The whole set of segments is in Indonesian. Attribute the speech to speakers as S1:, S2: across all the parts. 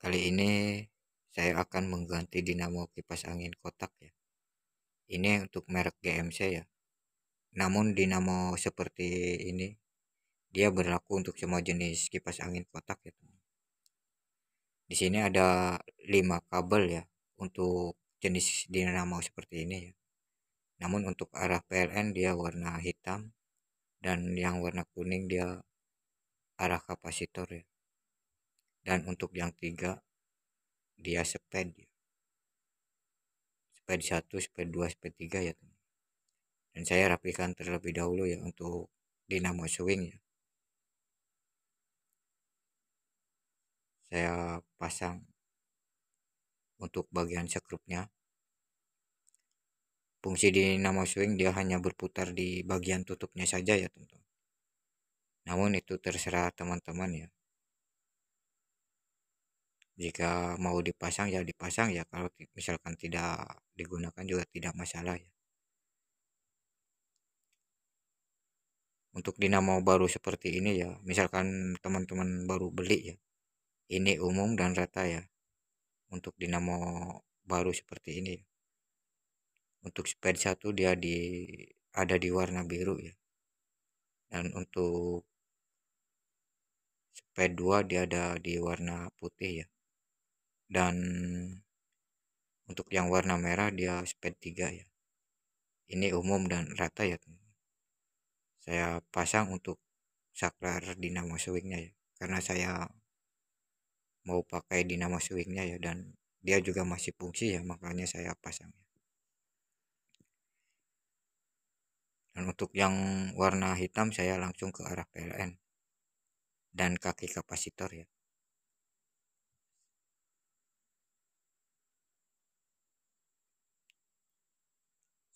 S1: Kali ini saya akan mengganti dinamo kipas angin kotak ya. Ini untuk merek GMC ya. Namun dinamo seperti ini dia berlaku untuk semua jenis kipas angin kotak ya teman. Di sini ada 5 kabel ya untuk jenis dinamo seperti ini ya. Namun untuk arah PLN dia warna hitam dan yang warna kuning dia arah kapasitor ya dan untuk yang tiga dia sped ya. sped 1 sped 2 sped 3 ya teman dan saya rapikan terlebih dahulu ya untuk dinamo swing ya saya pasang untuk bagian sekrupnya fungsi dinamo swing dia hanya berputar di bagian tutupnya saja ya teman-teman namun itu terserah teman-teman ya jika mau dipasang ya dipasang ya kalau misalkan tidak digunakan juga tidak masalah ya untuk dinamo baru seperti ini ya misalkan teman-teman baru beli ya ini umum dan rata ya untuk dinamo baru seperti ini untuk speed satu dia di ada di warna biru ya dan untuk speed 2 dia ada di warna putih ya dan untuk yang warna merah dia speed 3 ya ini umum dan rata ya saya pasang untuk saklar dinamo swingnya ya karena saya mau pakai dinamo swingnya ya dan dia juga masih fungsi ya makanya saya pasang ya. dan untuk yang warna hitam saya langsung ke arah PLN dan kaki kapasitor ya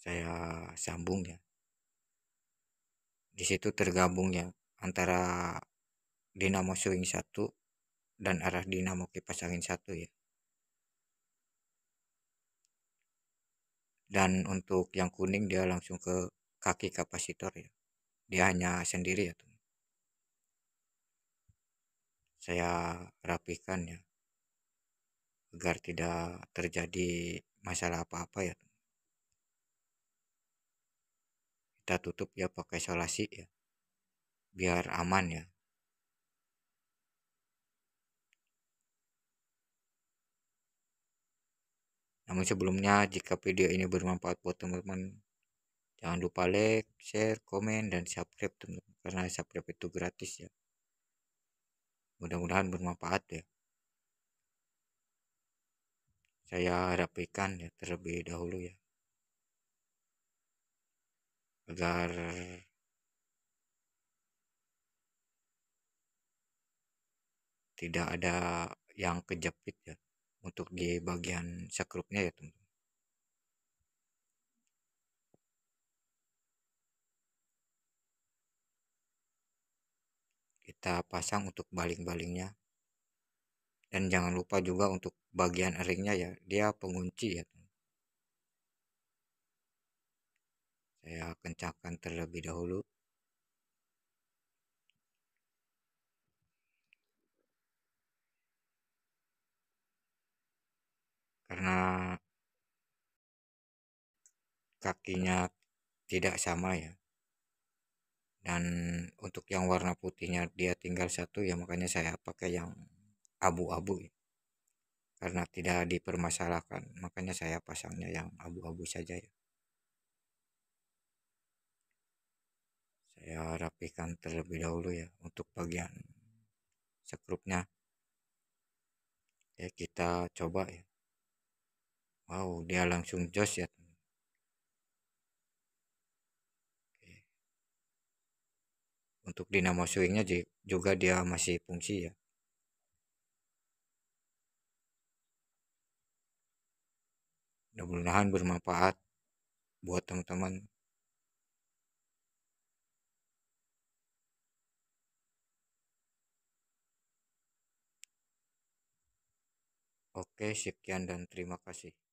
S1: saya sambung ya di situ tergabung ya antara dinamo swing satu dan arah dinamo kipas angin satu ya dan untuk yang kuning dia langsung ke kaki kapasitor ya dia hanya sendiri ya teman saya rapikan ya agar tidak terjadi masalah apa-apa ya teman kita tutup ya pakai solasi ya biar aman ya namun sebelumnya jika video ini bermanfaat buat teman-teman jangan lupa like share komen dan subscribe teman-teman karena subscribe itu gratis ya mudah-mudahan bermanfaat ya saya rapikan ya terlebih dahulu ya agar tidak ada yang kejepit ya untuk di bagian sekrupnya ya teman-teman kita pasang untuk baling-balingnya dan jangan lupa juga untuk bagian ringnya ya dia pengunci ya teman saya kencangkan terlebih dahulu karena kakinya tidak sama ya dan untuk yang warna putihnya dia tinggal satu ya makanya saya pakai yang abu-abu ya. karena tidak dipermasalahkan makanya saya pasangnya yang abu-abu saja ya ya rapikan terlebih dahulu ya untuk bagian sekrupnya ya kita coba ya wow dia langsung jos ya untuk dinamo swingnya juga dia masih fungsi ya mudah-mudahan bermanfaat buat teman-teman Oke, sekian dan terima kasih.